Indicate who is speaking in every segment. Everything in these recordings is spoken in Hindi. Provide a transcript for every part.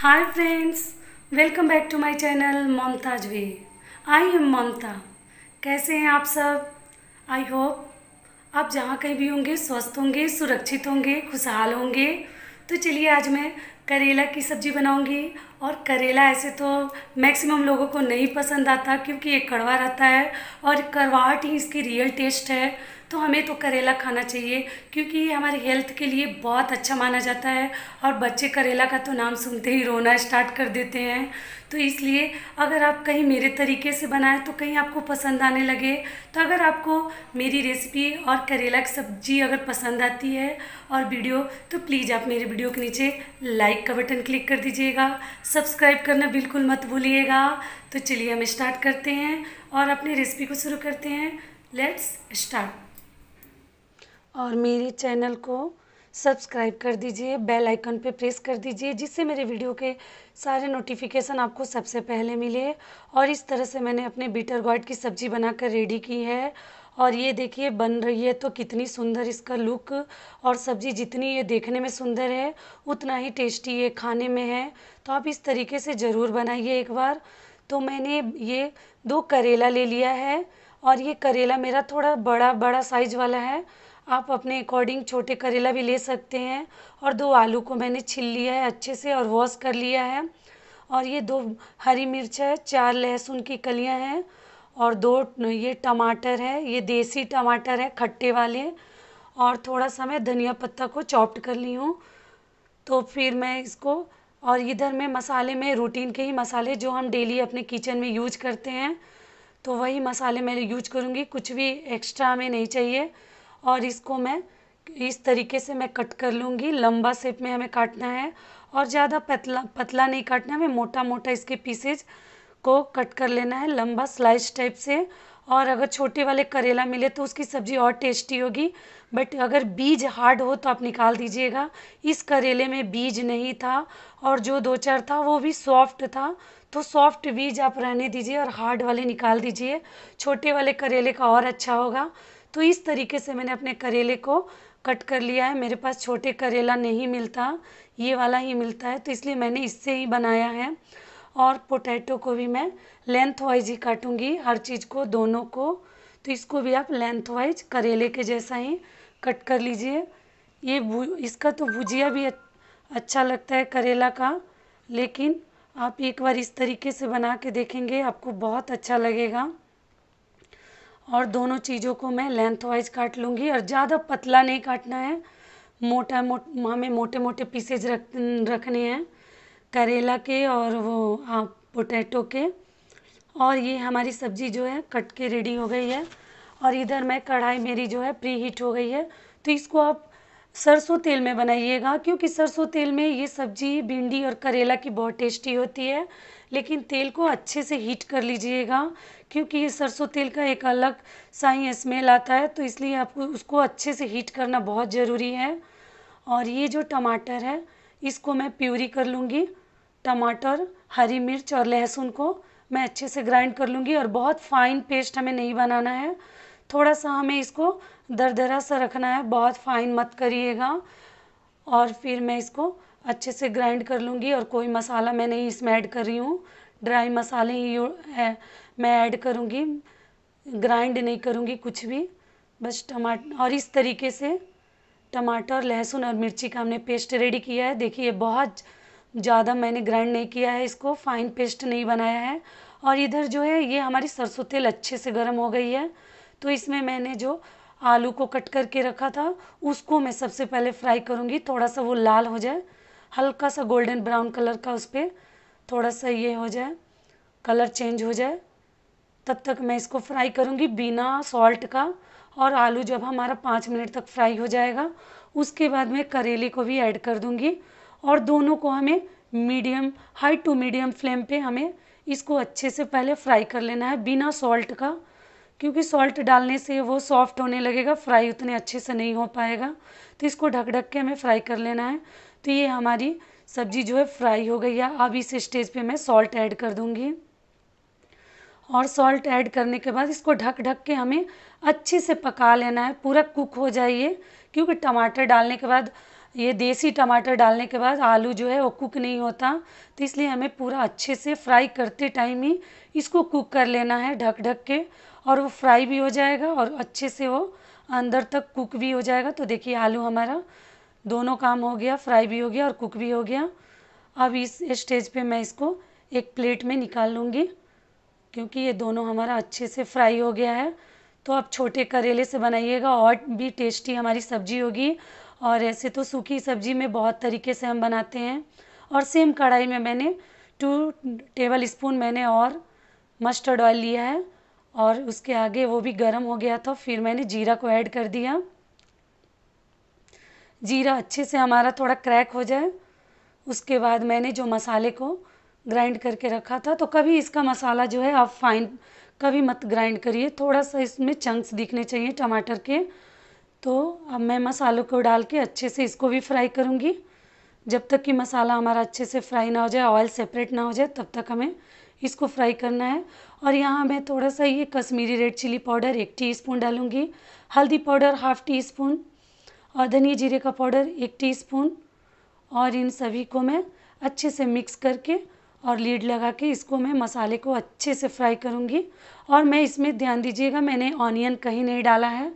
Speaker 1: hi friends welcome back to my channel Mamtaz way I am Mamta कैसे हैं आप सब आई होप आप जहाँ कहीं भी होंगे स्वस्थ होंगे सुरक्षित होंगे खुशहाल होंगे तो चलिए आज मैं करेला की सब्ज़ी बनाऊंगी और करेला ऐसे तो मैक्सिमम लोगों को नहीं पसंद आता क्योंकि ये कड़वा रहता है और कड़वाहट ही इसकी रियल टेस्ट है तो हमें तो करेला खाना चाहिए क्योंकि ये हमारी हेल्थ के लिए बहुत अच्छा माना जाता है और बच्चे करेला का तो नाम सुनते ही रोना स्टार्ट कर देते हैं तो इसलिए अगर आप कहीं मेरे तरीके से बनाएं तो कहीं आपको पसंद आने लगे तो अगर आपको मेरी रेसिपी और करेला की सब्ज़ी अगर पसंद आती है और वीडियो तो प्लीज़ आप मेरे वीडियो के नीचे लाइक का बटन क्लिक कर दीजिएगा सब्सक्राइब करना बिल्कुल मत भूलिएगा तो चलिए हम स्टार्ट करते हैं और अपनी रेसिपी को शुरू करते हैं लेट्स स्टार्ट और मेरे चैनल को सब्सक्राइब कर दीजिए बेल आइकन पे प्रेस कर दीजिए जिससे मेरे वीडियो के सारे नोटिफिकेशन आपको सबसे पहले मिले और इस तरह से मैंने अपने बीटर गॉड की सब्ज़ी बनाकर रेडी की है और ये देखिए बन रही है तो कितनी सुंदर इसका लुक और सब्ज़ी जितनी ये देखने में सुंदर है उतना ही टेस्टी ये खाने में है तो आप इस तरीके से ज़रूर बनाइए एक बार तो मैंने ये दो करेला ले लिया है और ये करेला मेरा थोड़ा बड़ा बड़ा साइज वाला है आप अपने अकॉर्डिंग छोटे करेला भी ले सकते हैं और दो आलू को मैंने छिल लिया है अच्छे से और वॉश कर लिया है और ये दो हरी मिर्च है चार लहसुन की कलियां हैं और दो ये टमाटर है ये देसी टमाटर है खट्टे वाले और थोड़ा सा मैं धनिया पत्ता को चॉप्ट कर ली हूँ तो फिर मैं इसको और इधर मैं मसाले में रूटीन के ही मसाले जो हम डेली अपने किचन में यूज करते हैं तो वही मसाले मैं यूज करूँगी कुछ भी एक्स्ट्रा हमें नहीं चाहिए और इसको मैं इस तरीके से मैं कट कर लूँगी लंबा शेप में हमें काटना है और ज़्यादा पतला पतला नहीं काटना हमें मोटा मोटा इसके पीसेज को कट कर लेना है लंबा स्लाइस टाइप से और अगर छोटे वाले करेला मिले तो उसकी सब्ज़ी और टेस्टी होगी बट अगर बीज हार्ड हो तो आप निकाल दीजिएगा इस करेले में बीज नहीं था और जो दो चार था वो भी सॉफ्ट था तो सॉफ्ट बीज आप रहने दीजिए और हार्ड वाले निकाल दीजिए छोटे वाले करेले का और अच्छा होगा तो इस तरीके से मैंने अपने करेले को कट कर लिया है मेरे पास छोटे करेला नहीं मिलता ये वाला ही मिलता है तो इसलिए मैंने इससे ही बनाया है और पोटैटो को भी मैं लेंथ वाइज ही काटूँगी हर चीज़ को दोनों को तो इसको भी आप लेंथ वाइज करेले के जैसा ही कट कर लीजिए ये इसका तो भुजिया भी अच्छा लगता है करेला का लेकिन आप एक बार इस तरीके से बना के देखेंगे आपको बहुत अच्छा लगेगा और दोनों चीज़ों को मैं लेंथ वाइज काट लूँगी और ज़्यादा पतला नहीं काटना है मोटा मोट हमें मोटे मोटे पीसेज रख रखने हैं करेला के और वो हाँ पोटैटो के और ये हमारी सब्ज़ी जो है कट के रेडी हो गई है और इधर मैं कढ़ाई मेरी जो है प्री हीट हो गई है तो इसको आप सरसों तेल में बनाइएगा क्योंकि सरसों तेल में ये सब्जी भिंडी और करेला की बहुत टेस्टी होती है लेकिन तेल को अच्छे से हीट कर लीजिएगा क्योंकि ये सरसों तेल का एक अलग सा ही स्मेल आता है तो इसलिए आपको उसको अच्छे से हीट करना बहुत ज़रूरी है और ये जो टमाटर है इसको मैं प्यूरी कर लूँगी टमाटर हरी मिर्च और लहसुन को मैं अच्छे से ग्राइंड कर लूँगी और बहुत फाइन पेस्ट हमें नहीं बनाना है थोड़ा सा हमें इसको दरदरा सा रखना है बहुत फाइन मत करिएगा और फिर मैं इसको अच्छे से ग्राइंड कर लूँगी और कोई मसाला मैं नहीं इसमें ऐड कर रही हूँ ड्राई मसाले ही है मैं ऐड करूँगी ग्राइंड नहीं करूँगी कुछ भी बस टमाटर और इस तरीके से टमाटर लहसुन और मिर्ची का हमने पेस्ट रेडी किया है देखिए बहुत ज़्यादा मैंने ग्राइंड नहीं किया है इसको फाइन पेस्ट नहीं बनाया है और इधर जो है ये हमारी सरसों तेल अच्छे से गर्म हो गई है तो इसमें मैंने जो आलू को कट करके रखा था उसको मैं सबसे पहले फ्राई करूँगी थोड़ा सा वो लाल हो जाए हल्का सा गोल्डन ब्राउन कलर का उस पर थोड़ा सा ये हो जाए कलर चेंज हो जाए तब तक मैं इसको फ्राई करूँगी बिना सॉल्ट का और आलू जब हमारा पाँच मिनट तक फ्राई हो जाएगा उसके बाद मैं करेले को भी ऐड कर दूँगी और दोनों को हमें medium high to medium flame पे हमें इसको अच्छे से पहले फ्राई कर लेना है बिना सॉल्ट का क्योंकि सॉल्ट डालने से वो सॉफ्ट होने लगेगा फ्राई उतने अच्छे से नहीं हो पाएगा तो इसको ढक ढक के हमें फ्राई कर लेना है तो ये हमारी सब्ज़ी जो है फ्राई हो गई है अब इस स्टेज पे मैं सॉल्ट ऐड कर दूँगी और सॉल्ट ऐड करने के बाद इसको ढक ढक के हमें अच्छे से पका लेना है पूरा कुक हो जाइए क्योंकि टमाटर डालने के बाद ये देसी टमाटर डालने के बाद आलू जो है वो कुक नहीं होता तो इसलिए हमें पूरा अच्छे से फ्राई करते टाइम ही इसको कुक कर लेना है ढक ढक के और वो फ्राई भी हो जाएगा और अच्छे से वो अंदर तक कुक भी हो जाएगा तो देखिए आलू हमारा दोनों काम हो गया फ्राई भी हो गया और कुक भी हो गया अब इस स्टेज पे मैं इसको एक प्लेट में निकाल लूँगी क्योंकि ये दोनों हमारा अच्छे से फ्राई हो गया है तो आप छोटे करेले से बनाइएगा और भी टेस्टी हमारी सब्ज़ी होगी और ऐसे तो सूखी सब्ज़ी में बहुत तरीके से हम बनाते हैं और सेम कढ़ाई में मैंने टू टेबल स्पून मैंने और मस्टर्ड ऑयल लिया है और उसके आगे वो भी गर्म हो गया था फिर मैंने जीरा को ऐड कर दिया जीरा अच्छे से हमारा थोड़ा क्रैक हो जाए उसके बाद मैंने जो मसाले को ग्राइंड करके रखा था तो कभी इसका मसाला जो है आप फाइन कभी मत ग्राइंड करिए थोड़ा सा इसमें चंक्स दिखने चाहिए टमाटर के तो अब मैं मसालों को डाल के अच्छे से इसको भी फ्राई करूँगी जब तक कि मसाला हमारा अच्छे से फ्राई ना हो जाए ऑयल सेपरेट ना हो जाए तब तक हमें इसको फ्राई करना है और यहाँ मैं थोड़ा सा ये कश्मीरी रेड चिली पाउडर एक टी स्पून डालूँगी हल्दी पाउडर हाफ टी स्पून और धनिया जीरे का पाउडर एक टी स्पून और इन सभी को मैं अच्छे से मिक्स करके और लीड लगा के इसको मैं मसाले को अच्छे से फ्राई करूँगी और मैं इसमें ध्यान दीजिएगा मैंने ऑनियन कहीं नहीं डाला है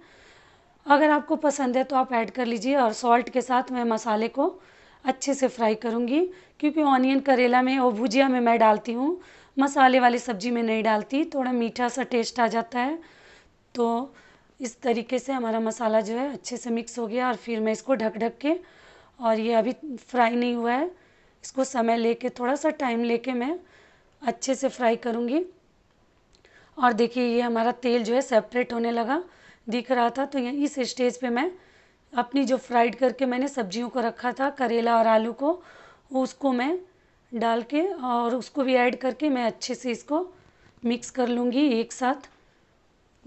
Speaker 1: अगर आपको पसंद है तो आप ऐड कर लीजिए और सॉल्ट के साथ मैं मसाले को अच्छे से फ्राई करूँगी क्योंकि ऑनियन करेला में और भुजिया में मैं डालती हूँ मसाले वाली सब्जी में नहीं डालती थोड़ा मीठा सा टेस्ट आ जाता है तो इस तरीके से हमारा मसाला जो है अच्छे से मिक्स हो गया और फिर मैं इसको ढक ढक के और ये अभी फ्राई नहीं हुआ है इसको समय लेके थोड़ा सा टाइम लेके मैं अच्छे से फ्राई करूँगी और देखिए ये हमारा तेल जो है सेपरेट होने लगा दिख रहा था तो यहीं इस स्टेज पे मैं अपनी जो फ्राइड करके मैंने सब्जियों को रखा था करेला और आलू को उसको मैं डाल के और उसको भी ऐड करके मैं अच्छे से इसको मिक्स कर लूँगी एक साथ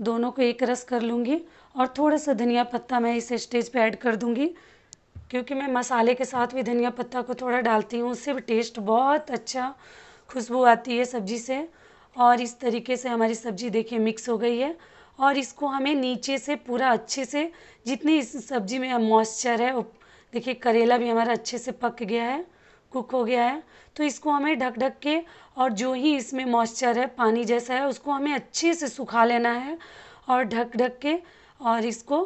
Speaker 1: दोनों को एक रस कर लूँगी और थोड़ा सा धनिया पत्ता मैं इस स्टेज पे ऐड कर दूँगी क्योंकि मैं मसाले के साथ भी धनिया पत्ता को थोड़ा डालती हूँ उससे भी टेस्ट बहुत अच्छा खुशबू आती है सब्ज़ी से और इस तरीके से हमारी सब्ज़ी देखिए मिक्स हो गई है और इसको हमें नीचे से पूरा अच्छे से जितनी इस सब्ज़ी में मॉइस्चर है देखिए करेला भी हमारा अच्छे से पक गया है कुक हो गया है तो इसको हमें ढक ढक के और जो ही इसमें मॉइस्चर है पानी जैसा है उसको हमें अच्छे से सुखा लेना है और ढक ढक के और इसको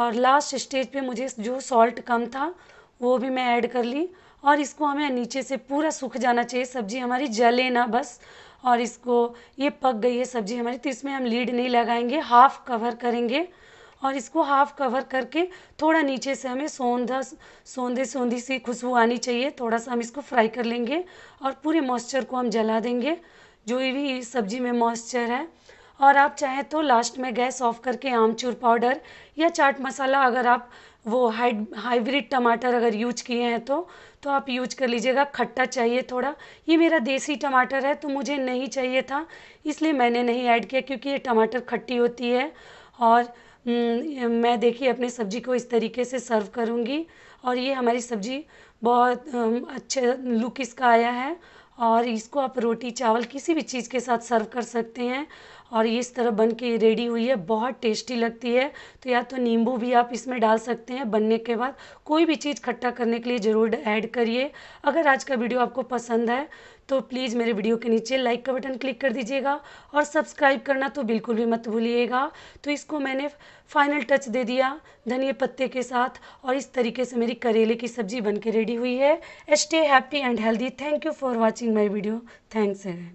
Speaker 1: और लास्ट स्टेज पे मुझे जो सॉल्ट कम था वो भी मैं ऐड कर ली और इसको हमें नीचे से पूरा सूख जाना चाहिए सब्ज़ी हमारी जले ना बस और इसको ये पक गई है सब्ज़ी हमारी तो इसमें हम लीड नहीं लगाएंगे हाफ़ कवर करेंगे और इसको हाफ़ कवर करके थोड़ा नीचे से हमें सौंधा सौंधे सौंधी सी खुशबू आनी चाहिए थोड़ा सा हम इसको फ्राई कर लेंगे और पूरे मॉइस्चर को हम जला देंगे जो भी सब्ज़ी में मॉइस्चर है और आप चाहें तो लास्ट में गैस ऑफ करके आमचूर पाउडर या चाट मसाला अगर आप वो हाइड हाइब्रिड टमाटर अगर यूज किए हैं तो तो आप यूज कर लीजिएगा खट्टा चाहिए थोड़ा ये मेरा देसी टमाटर है तो मुझे नहीं चाहिए था इसलिए मैंने नहीं ऐड किया क्योंकि ये टमाटर खट्टी होती है और हम्म, मैं देखिए अपनी सब्ज़ी को इस तरीके से सर्व करूँगी और ये हमारी सब्ज़ी बहुत अच्छे लुक इसका आया है और इसको आप रोटी चावल किसी भी चीज़ के साथ सर्व कर सकते हैं और इस तरह बन के रेडी हुई है बहुत टेस्टी लगती है तो या तो नींबू भी आप इसमें डाल सकते हैं बनने के बाद कोई भी चीज़ खट्टा करने के लिए ज़रूर ऐड करिए अगर आज का वीडियो आपको पसंद है तो प्लीज़ मेरे वीडियो के नीचे लाइक का बटन क्लिक कर दीजिएगा और सब्सक्राइब करना तो बिल्कुल भी मत भूलिएगा तो इसको मैंने फाइनल टच दे दिया धनिया पत्ते के साथ और इस तरीके से मेरी करेले की सब्ज़ी बन के रेडी हुई है stay happy and healthy thank you for watching my video thanks